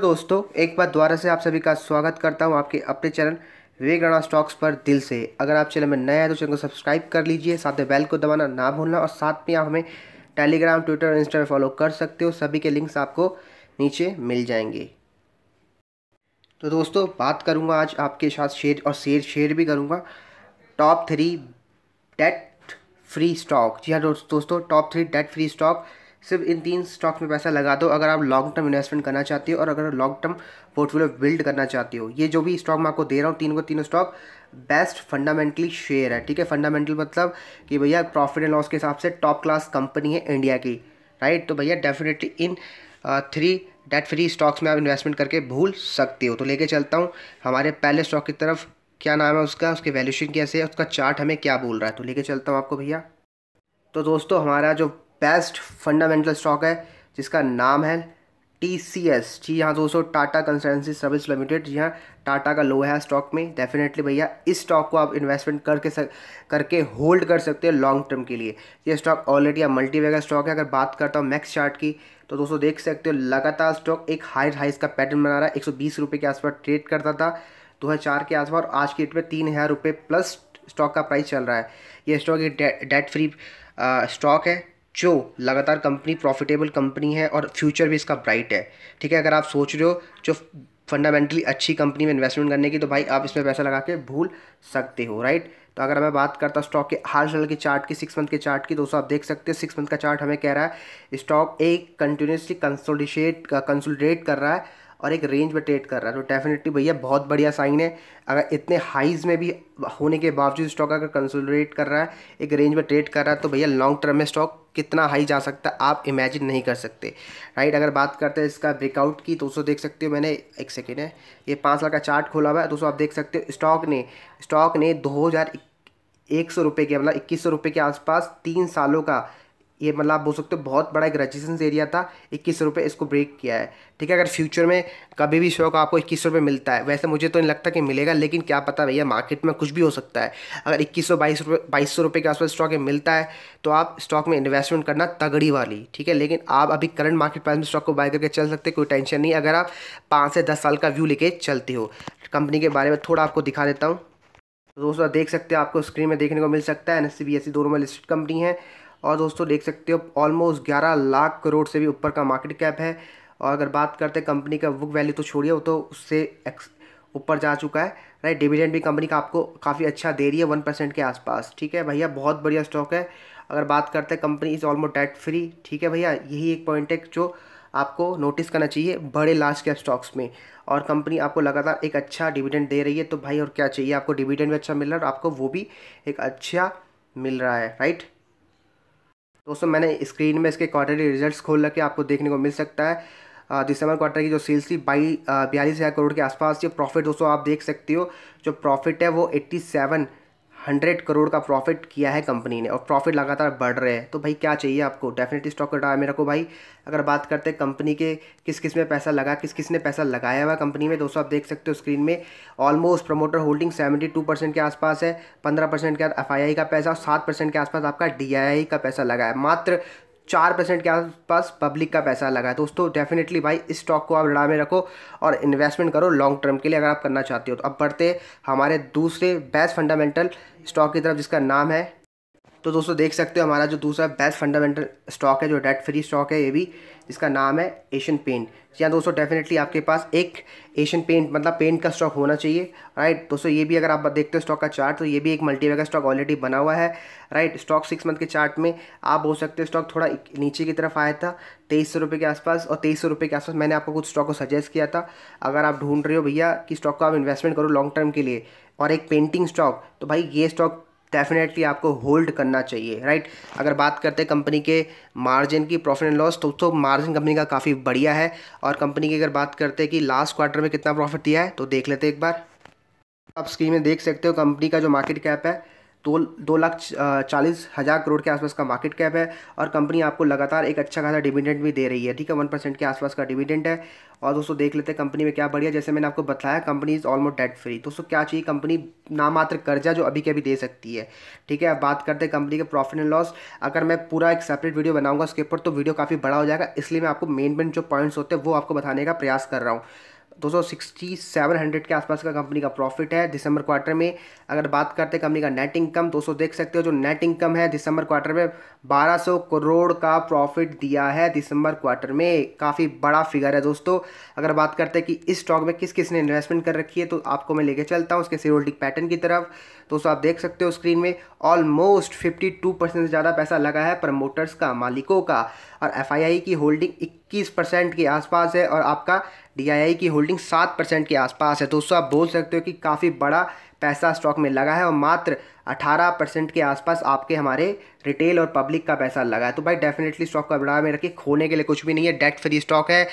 दोस्तों एक बार दोबारा से आप सभी का स्वागत करता हूं आपके अपने चैनल विवेक स्टॉक्स पर दिल से अगर आप चैनल में नए हैं तो चैनल को सब्सक्राइब कर लीजिए साथ में बेल को दबाना ना भूलना और साथ में आप हमें टेलीग्राम ट्विटर और इंस्टा फॉलो कर सकते हो सभी के लिंक्स आपको नीचे मिल जाएंगे तो दोस्तों बात करूँगा आज आपके साथ शेयर और शेयर शेयर भी करूँगा top three debt free stock जी हाँ दोस्तों top three debt free stock सिर्फ इन तीन स्टॉक्स में पैसा लगा दो अगर आप लॉन्ग टर्म इन्वेस्टमेंट करना चाहते हो और अगर लॉन्ग टर्म पोर्टफोलियो बिल्ड करना चाहते हो ये जो भी स्टॉक मैं आपको दे रहा हूँ तीन को तीनों स्टॉक बेस्ट फंडामेंटली शेयर है ठीक है फंडामेंटल मतलब कि भैया प्रॉफिट एंड लॉस के हिसाब से टॉप क्लास कंपनी है इंडिया की राइट तो भैया डेफिनेटली इन थ्री डेट फ्री स्टॉक्स में आप इन्वेस्टमेंट करके भूल सकते हो तो लेके चलता हूँ हमारे पहले स्टॉक की तरफ क्या नाम है उसका उसके वैल्यूशन कैसे है उसका चार्ट हमें क्या बोल रहा है तो लेके चलता हूँ आपको भैया तो दोस्तों हमारा जो बेस्ट फंडामेंटल स्टॉक है जिसका नाम है टी सी एस जी हाँ दोस्तों टाटा कंसल्टेंसी सर्विस लिमिटेड जी हाँ टाटा का लो है स्टॉक में डेफिनेटली भैया इस स्टॉक को आप इन्वेस्टमेंट करके सक करके होल्ड कर सकते हो लॉन्ग टर्म के लिए ये स्टॉक ऑलरेडी आप मल्टीवे स्टॉक है अगर बात करता हूँ मैक्स चार्ट की तो दोस्तों देख सकते हो लगातार स्टॉक एक हाई हाइस का पैटर्न बना रहा है एक सौ बीस रुपये के आसपास ट्रेड करता था दो हज़ार के आसपास और आज की डेट में तीन हज़ार रुपये प्लस स्टॉक का प्राइस चल रहा है ये स्टॉक एक डेट फ्री स्टॉक है जो लगातार कंपनी प्रॉफिटेबल कंपनी है और फ्यूचर भी इसका ब्राइट है ठीक है अगर आप सोच रहे हो जो फंडामेंटली अच्छी कंपनी में इन्वेस्टमेंट करने की तो भाई आप इसमें पैसा लगा के भूल सकते हो राइट तो अगर मैं बात करता स्टॉक के हाल चाल के चार्ट की सिक्स मंथ के चार्ट की दोस्तों आप देख सकते हो सिक्स मंथ का चार्ट हमें कह रहा है स्टॉक एक कंटिन्यूसली का कंसोलिडेट कर रहा है और एक रेंज में ट्रेड कर रहा है तो डेफिनेटली भैया बहुत बढ़िया साइन है अगर इतने हाइज में भी होने के बावजूद स्टॉक अगर कंसोलिडेट कर रहा है एक रेंज में ट्रेड कर रहा है तो भैया लॉन्ग टर्म में स्टॉक कितना हाई जा सकता है आप इमेजिन नहीं कर सकते राइट अगर बात करते हैं इसका ब्रेकआउट की तो उसको देख सकते हो मैंने एक सेकेंड है ये पाँच साल का चार्ट खोला हुआ है दोस्तों आप देख सकते हो स्टॉक ने स्टॉक ने दो हज़ार एक सौ रुपये के मतलब इक्कीस सौ रुपये के आसपास तीन सालों का ये मतलब आप बोल सकते हो बहुत बड़ा एक रजिस्टेंस एरिया था इक्कीस रुपये इसको ब्रेक किया है ठीक है अगर फ्यूचर में कभी भी स्टॉक आपको इक्कीस रुपये मिलता है वैसे मुझे तो नहीं लगता कि मिलेगा लेकिन क्या पता भैया मार्केट में कुछ भी हो सकता है अगर इक्कीस सौ बाईस रुपये बाईस सौ रुपये के आसपास स्टॉक मिलता है तो आप स्टॉक में इन्वेस्टमेंट करना तगड़ी वाली ठीक है लेकिन आप अभी करंट मार्केट प्राइस में स्टॉक को बाय करके चल सकते कोई टेंशन नहीं अगर आप पाँच से दस साल का व्यू लेके चलते हो कंपनी के बारे में थोड़ा आपको दिखा देता हूँ दोस्तों देख सकते हैं आपको स्क्रीन में देखने को मिल सकता है N S C B S C दोनों में लिस्टेड कंपनी है और दोस्तों देख सकते हो ऑलमोस्ट ग्यारह लाख करोड़ से भी ऊपर का मार्केट कैप है और अगर बात करते हैं कंपनी का बुक वैल्यू तो छोड़िए वो तो उससे ऊपर जा चुका है राइट डिविडेंड भी कंपनी का आपको काफ़ी अच्छा दे रही है वन परसेंट के आसपास ठीक है भैया बहुत बढ़िया स्टॉक है अगर बात करते हैं company is almost debt free ठीक है भैया यही एक पॉइंट है जो आपको नोटिस करना चाहिए बड़े लार्ज कैप स्टॉक्स में और कंपनी आपको लगातार एक अच्छा डिविडेंड दे रही है तो भाई और क्या चाहिए आपको डिविडेंड भी अच्छा मिल रहा है और आपको वो भी एक अच्छा मिल रहा है राइट दोस्तों मैंने स्क्रीन में इसके क्वार्टरली रिजल्ट्स खोल रखे आपको देखने को मिल सकता है दिसंबर क्वार्टर की जो सेल्स थी बाई बयालीस हज़ार करोड़ के आसपास जो प्रॉफिट दोस्तों आप देख सकते हो जो प्रॉफिट है वो एट्टी सेवन हंड्रेड करोड़ का प्रॉफिट किया है कंपनी ने और प्रॉफिट लगातार बढ़ रहे हैं तो भाई क्या चाहिए आपको डेफिनेटली स्टॉक कटा डाय में रखो भाई अगर बात करते हैं कंपनी के किस किस में पैसा लगा किस किस ने पैसा लगाया हुआ कंपनी में दोस्तों आप देख सकते हो स्क्रीन में almost promoter holding seventy two percent के आसपास है पंद्रह परसेंट के एफ आई आई का पैसा और सात परसेंट के आसपास आपका डी आई आई का पैसा लगा है मात्र चार परसेंट के आसपास पब्लिक का पैसा लगा है दोस्तों डेफिनेटली भाई इस स्टॉक को आप लड़ा में रखो और इन्वेस्टमेंट करो लॉन्ग टर्म के लिए अगर आप करना चाहते हो तो अब बढ़ते हमारे दूसरे बेस्ट फंडामेंटल स्टॉक की तरफ जिसका नाम है तो दोस्तों देख सकते हो हमारा जो दूसरा बेस्ट फंडामेंटल स्टॉक है जो डेट फ्री स्टॉक है ये भी इसका नाम है एशियन पेंट जी हाँ दोस्तों डेफिनेटली आपके पास एक एशियन पेंट मतलब पेंट का स्टॉक होना चाहिए राइट दोस्तों ये भी अगर आप देखते हो स्टॉक का चार्ट तो ये भी एक मल्टीवे का स्टॉक ऑलरेडी बना हुआ है राइट स्टॉक सिक्स मंथ के चार्ट में आप बोल सकते हो स्टॉक थोड़ा नीचे की तरफ आया था तेईस सौ रुपये के आसपास और तेईस सौ रुपये के आसपास मैंने आपको कुछ स्टॉक को सजेस्ट किया था अगर आप ढूंढ रहे हो भैया कि स्टॉक को आप इन्वेस्टमेंट करो लॉन्ग टर्म के लिए और एक पेंटिंग स्टॉक तो भाई ये स्टॉक डेफिनेटली आपको होल्ड करना चाहिए राइट अगर बात करते हैं कंपनी के मार्जिन की प्रॉफिट एंड लॉस तो तो मार्जिन कंपनी का काफ़ी बढ़िया है और कंपनी की अगर बात करते हैं कि लास्ट क्वार्टर में कितना प्रॉफिट दिया है तो देख लेते एक बार आप स्क्रीन में देख सकते हो कंपनी का जो मार्केट कैप है दो दो लाख चालीस हज़ार करोड़ के आसपास का मार्केट कैप है और कंपनी आपको लगातार एक अच्छा खासा डिविडेंड भी दे रही है ठीक है वन परसेंट के आसपास का डिविडेंड है और दोस्तों देख लेते हैं कंपनी में क्या बढ़िया जैसे मैंने आपको बताया company is almost debt free दोस्तों क्या चाहिए कंपनी नामात्र कर्जा जो अभी के अभी दे सकती है ठीक है अब बात करते हैं कंपनी के प्रॉफिट एंड लॉस अगर मैं पूरा एक सेपरेट वीडियो बनाऊंगा उसके ऊपर तो वीडियो काफ़ी बड़ा हो जाएगा इसलिए मैं आपको मेन मेन जो पॉइंट्स होते हैं वो आपको बताने का प्रयास कर रहा हूँ दो सौ सिक्सटी सेवन हंड्रेड के आसपास का कंपनी का प्रॉफिट है दिसंबर क्वार्टर में अगर बात करते हैं कंपनी का नेट इनकम दोस्तों देख सकते हो जो नेट इनकम है दिसंबर क्वार्टर में बारह सौ करोड़ का प्रॉफिट दिया है दिसंबर क्वार्टर में काफ़ी बड़ा फिगर है दोस्तों अगर बात करते हैं कि इस स्टॉक में किस किस ने इन्वेस्टमेंट कर रखी है तो आपको मैं लेके चलता हूँ उसके होल्डिंग पैटर्न की तरफ दोस्तों आप देख सकते हो स्क्रीन में ऑलमोस्ट फिफ्टी टू परसेंट से ज़्यादा पैसा लगा है प्रमोटर्स का मालिकों का और एफ की होल्डिंग इक्कीस परसेंट के आसपास है और आपका डी की होल्डिंग सात परसेंट के आसपास है तो उसको आप बोल सकते हो कि काफ़ी बड़ा पैसा स्टॉक में लगा है और मात्र 18 परसेंट के आसपास आपके हमारे रिटेल और पब्लिक का पैसा लगा है तो भाई डेफिनेटली स्टॉक को बढ़ावा में रखिए खोने के लिए कुछ भी नहीं है डेट फ्री स्टॉक है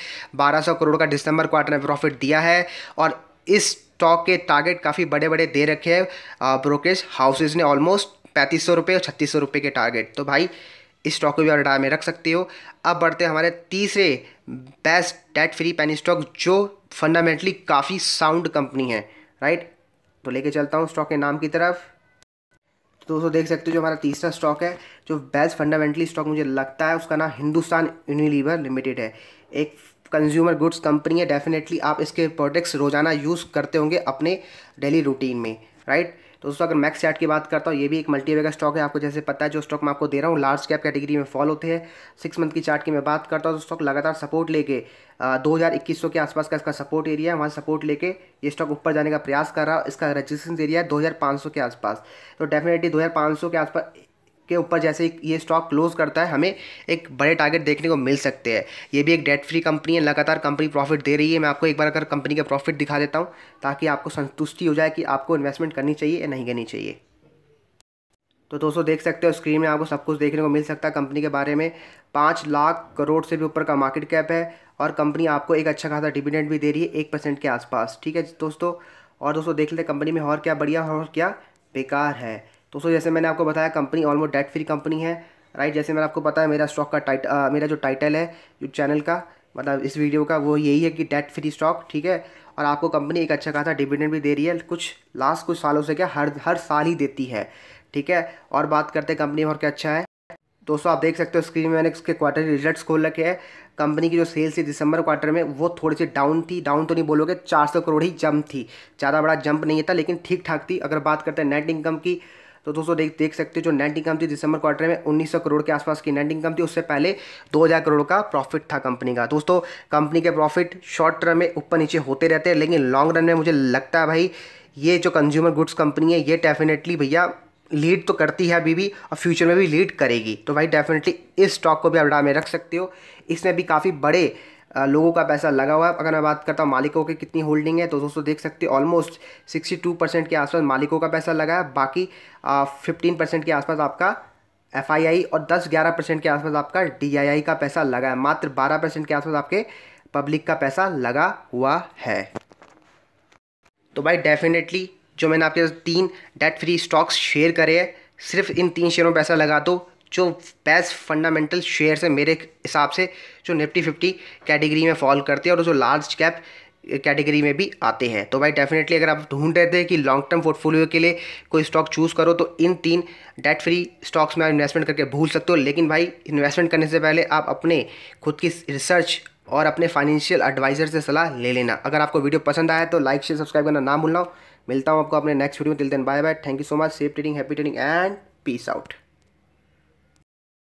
बारह करोड़ का दिसंबर क्वार्टर में प्रॉफिट दिया है और इस स्टॉक के टारगेट काफ़ी बड़े बड़े दे रखे हैं ब्रोकेज हाउसेज ने ऑलमोस्ट पैंतीस सौ रुपये और छत्तीस सौ रुपये के टारगेट तो भाई स्टॉक को भी आप रिटायर में रख सकते हो अब बढ़ते हैं हमारे तीसरे best debt free penny stock जो फंडामेंटली काफ़ी साउंड कंपनी है राइट तो लेके चलता हूँ स्टॉक के नाम की तरफ तो दोस्तों देख सकते हो जो हमारा तीसरा स्टॉक है जो बेस्ट फंडामेंटली स्टॉक मुझे लगता है उसका नाम हिंदुस्तान यूनिलीवर लिमिटेड है एक कंज्यूमर गुड्स कंपनी है डेफिनेटली आप इसके प्रोडक्ट्स रोज़ाना यूज़ करते होंगे अपने डेली रूटीन में राइट तो दोस्तों अगर मैक्स चार्ट की बात करता हूँ ये भी एक मल्टीवेगा स्टॉक है आपको जैसे पता है जो स्टॉक मैं आपको दे रहा हूँ लार्ज कैप कैटेगरी में फॉल होते हैं सिक्स मंथ की चार्ट की मैं बात करता हूँ तो स्टॉक लगातार सपोर्ट लेके दो हज़ार इक्कीस सौ के आसपास का इसका सपोर्ट एरिया है वहाँ सपोर्ट लेके ये स्टॉक ऊपर जाने का प्रयास कर रहा है इसका रजिस्टेंस एरिया है दो हज़ार पाँच सौ के आसपास तो डेफिनेटली दो हज़ार पाँच सौ के आसपास के ऊपर जैसे ये स्टॉक क्लोज करता है हमें एक बड़े टारगेट देखने को मिल सकते हैं ये भी एक डेट फ्री कंपनी है लगातार कंपनी प्रॉफिट दे रही है मैं आपको एक बार अगर कंपनी का प्रॉफिट दिखा देता हूँ ताकि आपको संतुष्टि हो जाए कि आपको इन्वेस्टमेंट करनी चाहिए या नहीं करनी चाहिए तो दोस्तों देख सकते हो स्क्रीन में आपको सब कुछ देखने को मिल सकता है कंपनी के बारे में पाँच लाख करोड़ से भी ऊपर का मार्केट कैप है और कंपनी आपको एक अच्छा खासा डिविडेंड भी दे रही है एक परसेंट के आसपास ठीक है दोस्तों और दोस्तों देख लेते हैं कंपनी में और क्या बढ़िया और क्या बेकार है तो सो जैसे मैंने आपको बताया company almost debt free company है राइट जैसे मैंने आपको बताया मेरा स्टॉक का टाइट आ, मेरा जो टाइटल है जो चैनल का मतलब इस वीडियो का वो यही है कि डेट फ्री स्टॉक ठीक है और आपको कंपनी एक अच्छा खासा डिविडेंड भी दे रही है कुछ लास्ट कुछ सालों से क्या हर हर साल ही देती है ठीक है और बात करते हैं कंपनी और क्या अच्छा है दोस्तों आप देख सकते हो स्क्रीन में मैंने इसके क्वार्टर रिजल्ट्स खोल रखे हैं कंपनी की जो सेल्स थी दिसंबर क्वार्टर में वो थोड़ी सी डाउन थी डाउन तो नहीं बोलोगे 400 करोड़ ही जंप थी ज़्यादा बड़ा जंप नहीं था लेकिन ठीक ठाक थी अगर बात करते हैं नेट इनकम की तो दोस्तों देख देख सकते हो जो नेट इनकम थी दिसंबर क्वार्टर में 1900 करोड़ के आसपास की नेट इनकम थी उससे पहले 2000 करोड़ का प्रॉफिट था कंपनी का दोस्तों कंपनी के प्रॉफिट शॉर्ट टर्म में ऊपर नीचे होते रहते हैं लेकिन लॉन्ग रन में मुझे लगता है भाई ये जो कंज्यूमर गुड्स कंपनी है ये डेफिनेटली भैया लीड तो करती है अभी भी और फ्यूचर में भी लीड करेगी तो भाई डेफिनेटली इस स्टॉक को भी आप में रख सकते हो इसमें भी काफ़ी बड़े लोगों का पैसा लगा हुआ है अगर मैं बात करता हूँ मालिकों की कितनी होल्डिंग है तो दोस्तों देख सकते हैं ऑलमोस्ट सिक्सटी टू परसेंट के आसपास मालिकों का पैसा लगा है बाकी फिफ्टीन परसेंट के आसपास आपका एफ और दस ग्यारह परसेंट के आसपास आपका डी का पैसा लगा है मात्र बारह परसेंट के आसपास आपके पब्लिक का पैसा लगा हुआ है तो भाई डेफिनेटली जो मैंने आपके तीन डेट फ्री स्टॉक्स शेयर करे हैं सिर्फ इन तीन शेयरों में पैसा लगा दो जो बेस्ट फंडामेंटल शेयर्स हैं मेरे हिसाब से जो निफ्टी फिफ्टी कैटेगरी में फॉल करते हैं और जो लार्ज कैप कैटेगरी में भी आते हैं तो भाई डेफिनेटली अगर आप ढूंढ रहे थे कि लॉन्ग टर्म पोर्टफोलियो के लिए कोई स्टॉक चूज़ करो तो इन तीन डेट फ्री स्टॉक्स में आप इन्वेस्टमेंट करके भूल सकते हो लेकिन भाई इन्वेस्टमेंट करने से पहले आप अपने खुद की रिसर्च और अपने फाइनेंशियल एडवाइज़र से सलाह ले लेना अगर आपको वीडियो पसंद आया तो लाइक शेयर सब्सक्राइब करना ना भूलना मिलता हूँ आपको अपने नेक्स्ट वीडियो में दिल दिन bye bye thank you so much safe trading happy trading and peace out